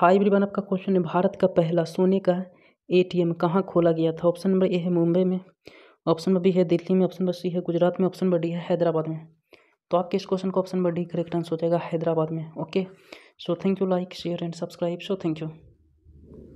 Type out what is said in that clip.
high ब्रिबन आपका question है भारत का पहला सोने का एटीएम कहाँ खोला गया था ऑप्शन नंबर ए है मुंबई में ऑप्शन नंबर बी है दिल्ली में ऑप्शन नंबर सी है गुजरात में ऑप्शन नंबर डी है हैदराबाद में तो आपके इस क्वेश्चन का option number D correct answer हो जाएगा हैदराबाद में okay so thank you like share and subscribe so thank you